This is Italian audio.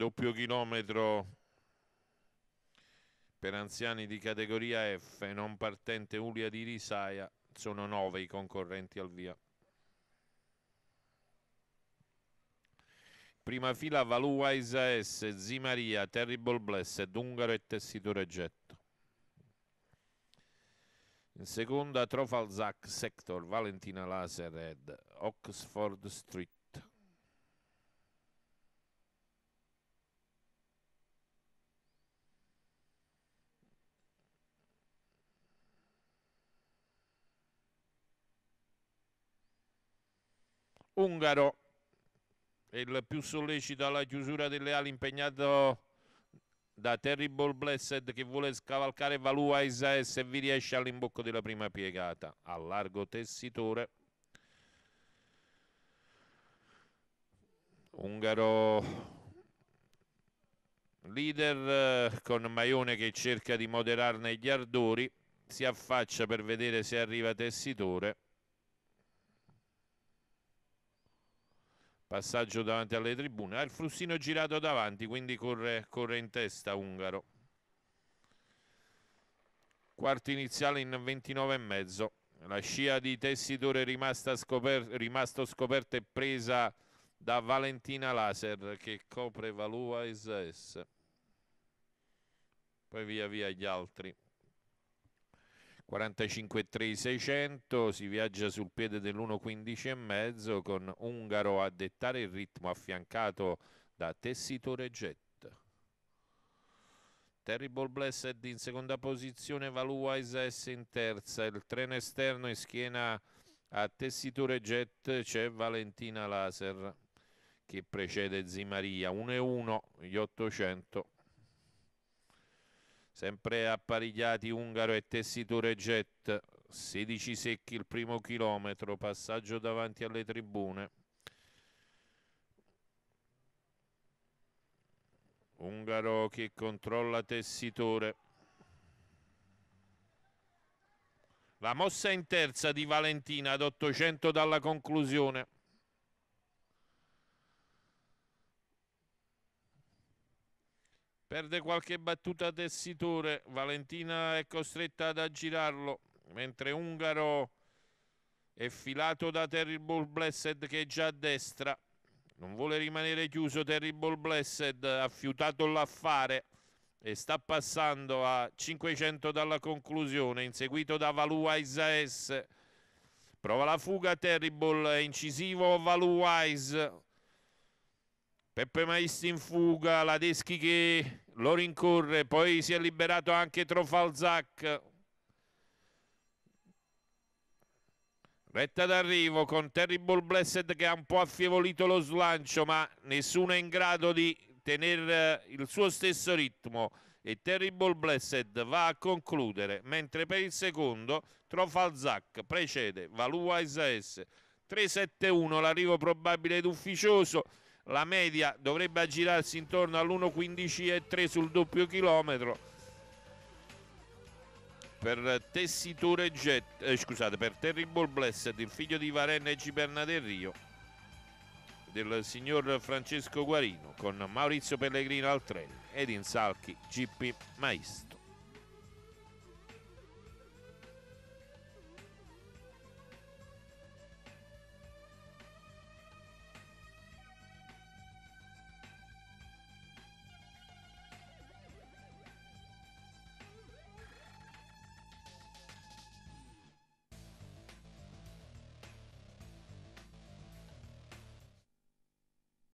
doppio chilometro per anziani di categoria F, non partente Ulia di Risaia, sono nove i concorrenti al via. Prima fila Valua Isaes, Zimaria, Terrible Blessed, Ungaro e Tessito Reggetto. In seconda Trofalzac Sector, Valentina Laser ed Oxford Street. Ungaro è il più sollecito alla chiusura delle ali impegnato da Terrible Blessed che vuole scavalcare Valua Isas se vi riesce all'imbocco della prima piegata a largo tessitore Ungaro leader eh, con Maione che cerca di moderarne gli ardori si affaccia per vedere se arriva Tessitore passaggio davanti alle tribune. Ha il frustino girato davanti, quindi corre, corre in testa Ungaro. Quarto iniziale in 29 e mezzo. La scia di Tessitore rimasta scoper rimasto scoperta e presa da Valentina Laser che copre Valua SS. Poi via via gli altri. 45.3600, si viaggia sul piede dell'1.15,5 con Ungaro a dettare il ritmo affiancato da Tessitore Jet. Terrible Blessed in seconda posizione, Valuwise S in terza, il treno esterno in schiena a Tessitore Jet c'è Valentina Laser che precede Zimaria 1-1, gli 800 sempre apparigliati Ungaro e Tessitore Jet 16 secchi il primo chilometro passaggio davanti alle tribune Ungaro che controlla Tessitore la mossa in terza di Valentina ad 800 dalla conclusione Perde qualche battuta tessitore, Valentina è costretta ad aggirarlo, mentre Ungaro è filato da Terrible Blessed che è già a destra. Non vuole rimanere chiuso Terrible Blessed, ha fiutato l'affare e sta passando a 500 dalla conclusione, inseguito da Valuaisa S. Prova la fuga Terrible, è incisivo Valuwise Peppe Maisti in fuga, la Deschi che lo rincorre, poi si è liberato anche Trofalzac. Retta d'arrivo con Terrible Blessed che ha un po' affievolito lo slancio, ma nessuno è in grado di tenere eh, il suo stesso ritmo. E Terrible Blessed va a concludere, mentre per il secondo Trofalzac precede Valua SAS. 3-7-1 l'arrivo probabile ed ufficioso la media dovrebbe aggirarsi intorno all'1.15 e 3 sul doppio chilometro per Tessiture Jet, eh, scusate, per Terrible Blessed, il figlio di Varenne e Ciperna del Rio del signor Francesco Guarino con Maurizio Pellegrino al treno ed in salchi GP Maestro.